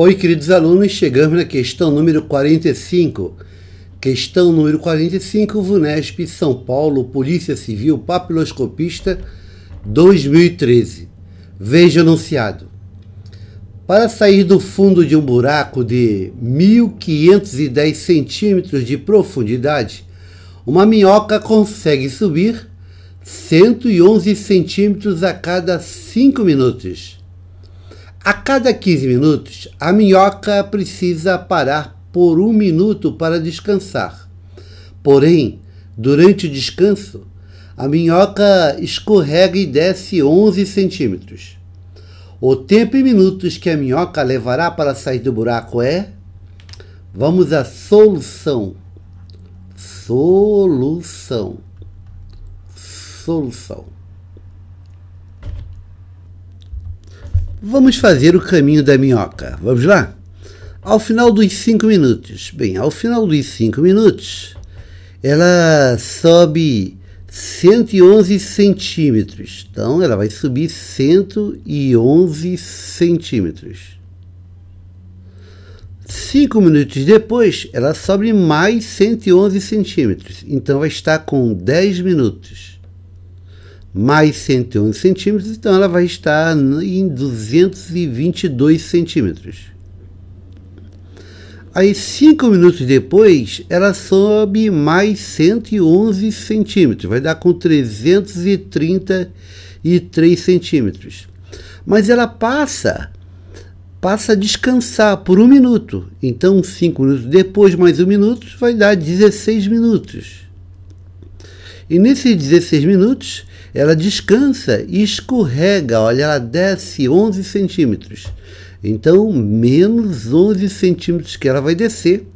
Oi, queridos alunos, chegamos na questão número 45. Questão número 45, VUNESP, São Paulo, Polícia Civil, Papiloscopista, 2013. Veja o enunciado. Para sair do fundo de um buraco de 1.510 centímetros de profundidade, uma minhoca consegue subir 111 centímetros a cada 5 minutos. A cada 15 minutos, a minhoca precisa parar por um minuto para descansar. Porém, durante o descanso, a minhoca escorrega e desce 11 centímetros. O tempo em minutos que a minhoca levará para sair do buraco é. Vamos à solução. Solução. Solução. Vamos fazer o caminho da minhoca. Vamos lá? Ao final dos cinco minutos, bem, ao final dos cinco minutos, ela sobe 111 centímetros. Então, ela vai subir 111 centímetros. Cinco minutos depois, ela sobe mais 111 centímetros. Então, vai estar com 10 minutos mais 111 centímetros, então ela vai estar em 222 centímetros. Aí, cinco minutos depois, ela sobe mais 111 centímetros, vai dar com 333 centímetros. Mas ela passa passa a descansar por um minuto. Então, cinco minutos depois, mais um minuto, vai dar 16 minutos. E nesses 16 minutos, ela descansa e escorrega, olha, ela desce 11 centímetros. Então, menos 11 centímetros que ela vai descer,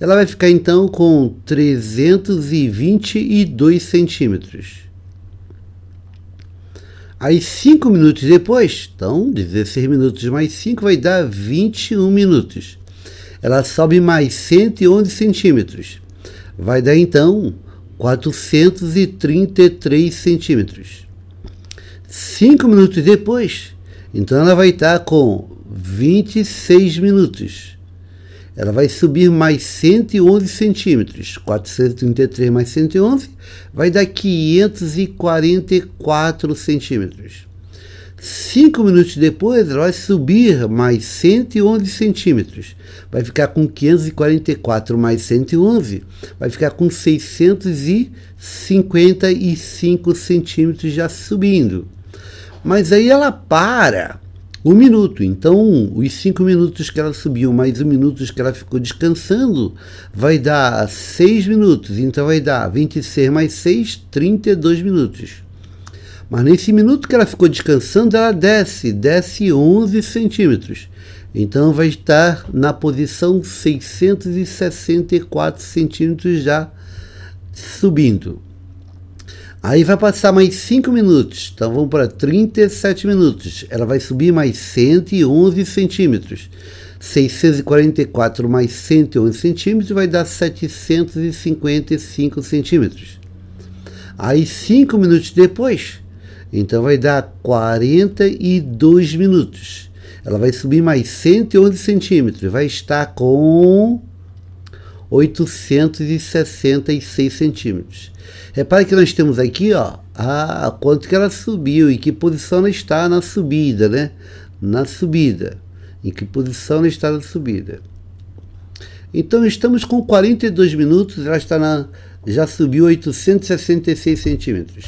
ela vai ficar então com 322 centímetros. Aí, 5 minutos depois, então 16 minutos mais 5 vai dar 21 minutos. Ela sobe mais 111 centímetros. Vai dar então 433 centímetros. Cinco minutos depois, então ela vai estar com 26 minutos. Ela vai subir mais 111 centímetros. 433 mais 111 vai dar 544 centímetros. Cinco minutos depois, ela vai subir mais 111 centímetros. Vai ficar com 544 mais 111. Vai ficar com 655 centímetros já subindo. Mas aí ela para um minuto. Então, os cinco minutos que ela subiu, mais um minuto que ela ficou descansando, vai dar seis minutos. Então, vai dar 26 mais 6, 32 minutos. Mas nesse minuto que ela ficou descansando, ela desce, desce 11 centímetros. Então vai estar na posição 664 centímetros já subindo. Aí vai passar mais 5 minutos, então vamos para 37 minutos. Ela vai subir mais 111 centímetros. 644 mais 111 centímetros vai dar 755 centímetros. Aí 5 minutos depois, então vai dar 42 minutos. Ela vai subir mais 111 centímetros. e Vai estar com 866 centímetros. Repare que nós temos aqui, ó, a quanto que ela subiu e que posição ela está na subida, né? Na subida. Em que posição ela está na subida. Então estamos com 42 minutos, ela está na, já subiu 866 centímetros.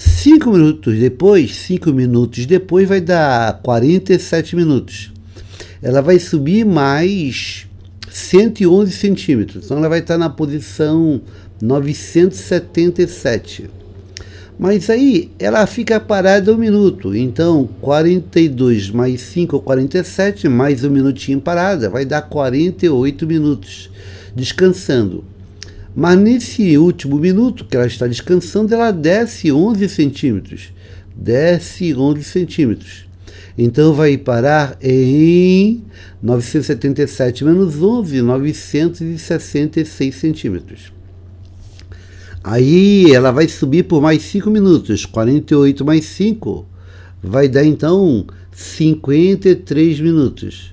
Cinco minutos depois, cinco minutos depois, vai dar 47 minutos. Ela vai subir mais 111 centímetros. Então ela vai estar na posição 977. Mas aí ela fica parada um minuto. Então 42 mais 5, 47, mais um minutinho parada, vai dar 48 minutos. Descansando. Mas nesse último minuto que ela está descansando, ela desce 11 centímetros. Desce 11 centímetros. Então vai parar em 977 menos 11, 966 centímetros. Aí ela vai subir por mais 5 minutos. 48 mais 5 vai dar então 53 minutos.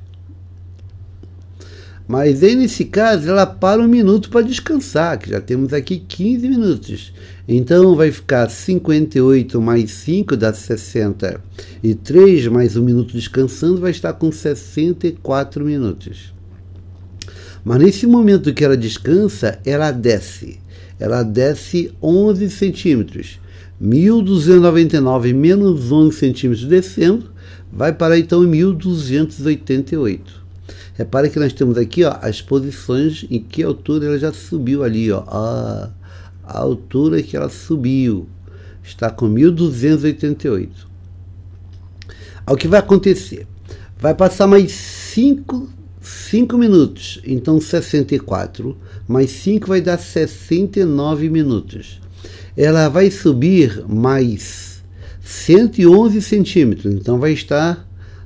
Mas aí, nesse caso, ela para um minuto para descansar, que já temos aqui 15 minutos. Então, vai ficar 58 mais 5 dá 60. E mais um minuto descansando vai estar com 64 minutos. Mas nesse momento que ela descansa, ela desce. Ela desce 11 centímetros. 1.299 menos 11 centímetros descendo, vai para então 1.288. Repare que nós temos aqui ó, as posições em que altura ela já subiu ali. Ó, a, altura que ela subiu está com 1288. O que vai acontecer? Vai passar mais 5, 5 minutos. Então 64 mais 5 vai dar 69 minutos. Ela vai subir mais 111 centímetros. Então vai estar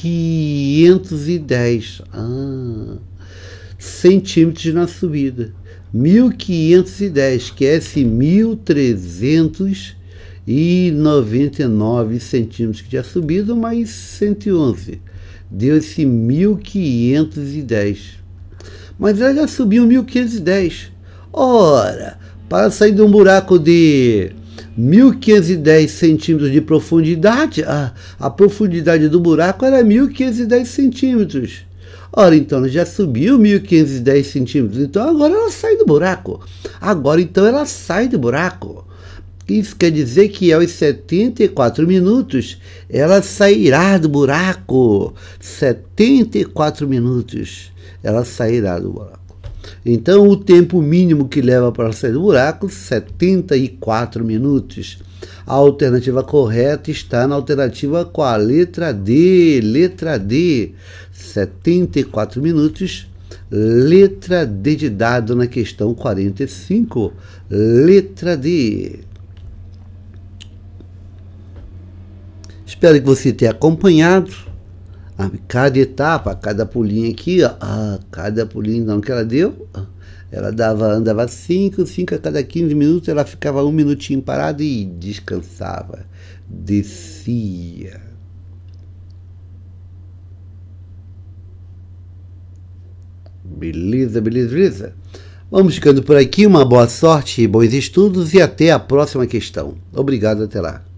510 ah, centímetros na subida. 1510, que é esse 1399 centímetros que tinha subido, mais 111. Deu esse 1510. Mas ela já subiu 1510. Ora, para sair de um buraco de 1.510 centímetros de profundidade, a, a profundidade do buraco era 1.510 centímetros. Ora, então ela já subiu 1.510 centímetros, então agora ela sai do buraco. Agora então ela sai do buraco. Isso quer dizer que aos 74 minutos ela sairá do buraco. 74 minutos ela sairá do buraco. Então, o tempo mínimo que leva para sair do buraco, 74 minutos. A alternativa correta está na alternativa com a letra D. Letra D, 74 minutos. Letra D de dado na questão 45. Letra D. Espero que você tenha acompanhado. Ah, cada etapa, cada pulinho aqui, ó, ah, cada pulinho não que ela deu, ela dava, andava 5, 5 a cada 15 minutos, ela ficava um minutinho parada e descansava, descia. Beleza, beleza, beleza. Vamos ficando por aqui, uma boa sorte, bons estudos e até a próxima questão. Obrigado, até lá.